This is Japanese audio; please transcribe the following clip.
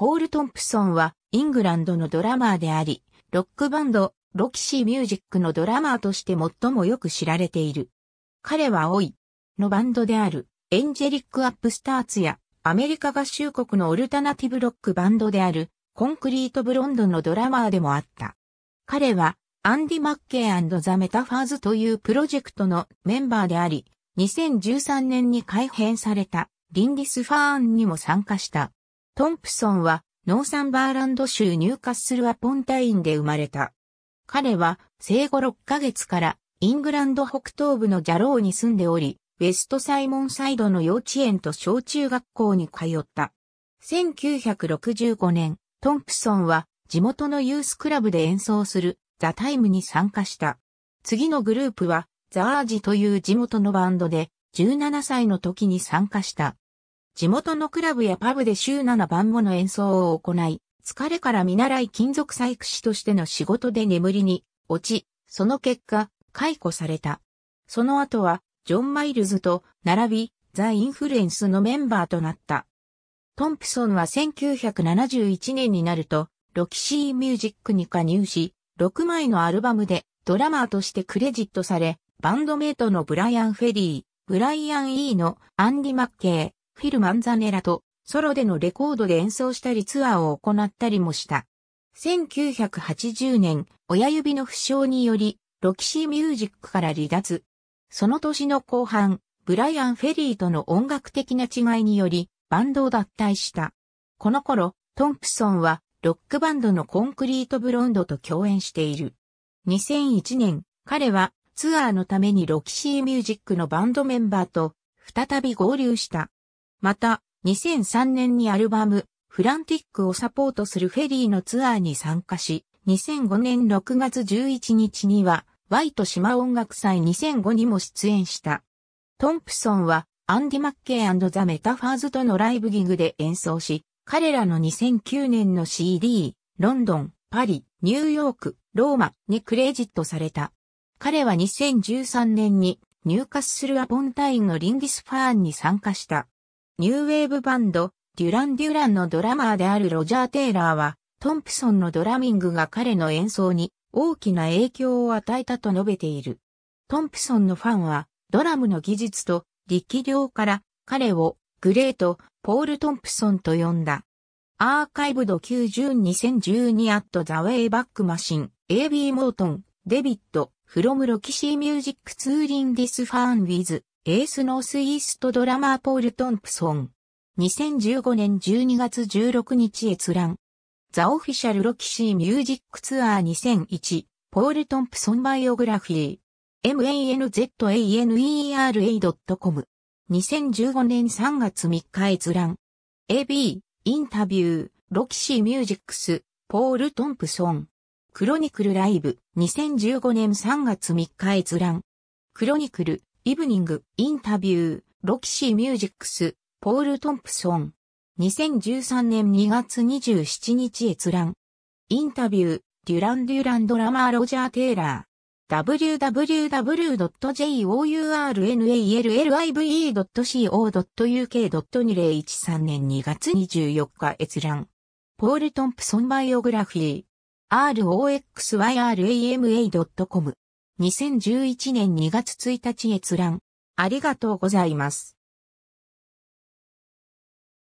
ポール・トンプソンはイングランドのドラマーであり、ロックバンド、ロキシーミュージックのドラマーとして最もよく知られている。彼はオイのバンドであるエンジェリック・アップスターツやアメリカ合衆国のオルタナティブロックバンドであるコンクリート・ブロンドのドラマーでもあった。彼はアンディ・マッケイザ・メタファーズというプロジェクトのメンバーであり、2013年に改編されたリンディス・ファーンにも参加した。トンプソンは、ノーサンバーランド州ニューカッスルアポンタインで生まれた。彼は、生後6ヶ月から、イングランド北東部のジャローに住んでおり、ウェストサイモンサイドの幼稚園と小中学校に通った。1965年、トンプソンは地元のユースクラブで演奏するザ・タイムに参加した。次のグループはザ・アージという地元のバンドで17歳の時に参加した。地元のクラブやパブで週7番もの演奏を行い、疲れから見習い金属採掘師としての仕事で眠りに落ち、その結果、解雇された。その後は、ジョン・マイルズと並び、ザ・インフルエンスのメンバーとなった。トンプソンは1971年になると、ロキシーミュージックに加入し、6枚のアルバムでドラマーとしてクレジットされ、バンドメイトのブライアン・フェリー、ブライアン・イーのアンディ・マッケフィル・マンザネラとソロでのレコードで演奏したりツアーを行ったりもした。1980年、親指の負傷により、ロキシーミュージックから離脱。その年の後半、ブライアン・フェリーとの音楽的な違いにより、バンドを脱退した。この頃、トンプソンは、ロックバンドのコンクリートブロンドと共演している。2001年、彼は、ツアーのためにロキシーミュージックのバンドメンバーと、再び合流した。また、2003年にアルバム、フランティックをサポートするフェリーのツアーに参加し、2005年6月11日には、ワイト島音楽祭2005にも出演した。トンプソンは、アンディ・マッケイザ・メタファーズとのライブギグで演奏し、彼らの2009年の CD、ロンドン、パリ、ニューヨーク、ローマにクレジットされた。彼は2013年に、入荷するアポンタインのリンギスファーンに参加した。ニューウェーブバンド、デュラン・デュランのドラマーであるロジャー・テイラーは、トンプソンのドラミングが彼の演奏に大きな影響を与えたと述べている。トンプソンのファンは、ドラムの技術と力量から彼をグレート・ポール・トンプソンと呼んだ。アーカイブド902012アット・ザ・ウェイ・バック・マシン、a AB モートン、デビット、フロムロキシーミュージックツーリンディスファンウィズ。エースノースイーストドラマーポール・トンプソン。2015年12月16日閲覧。ザ・オフィシャル・ロキシー・ミュージック・ツアー2001、ポール・トンプソン・バイオグラフィー。manzanerei.com。2015年3月3日閲覧。AB、インタビュー、ロキシー・ミュージックス、ポール・トンプソン。クロニクル・ライブ、2015年3月3日閲覧。クロニクル、イブニング、インタビュー、ロキシーミュージックス、ポール・トンプソン。2013年2月27日閲覧。インタビュー、デュラン・デュラン・ドラマー・ロジャー・テイラー。www.journalive.co.uk.2013 年2月24日閲覧。ポール・トンプソン・バイオグラフィー。roxyraama.com 2011年2月1日閲覧。ありがとうございます。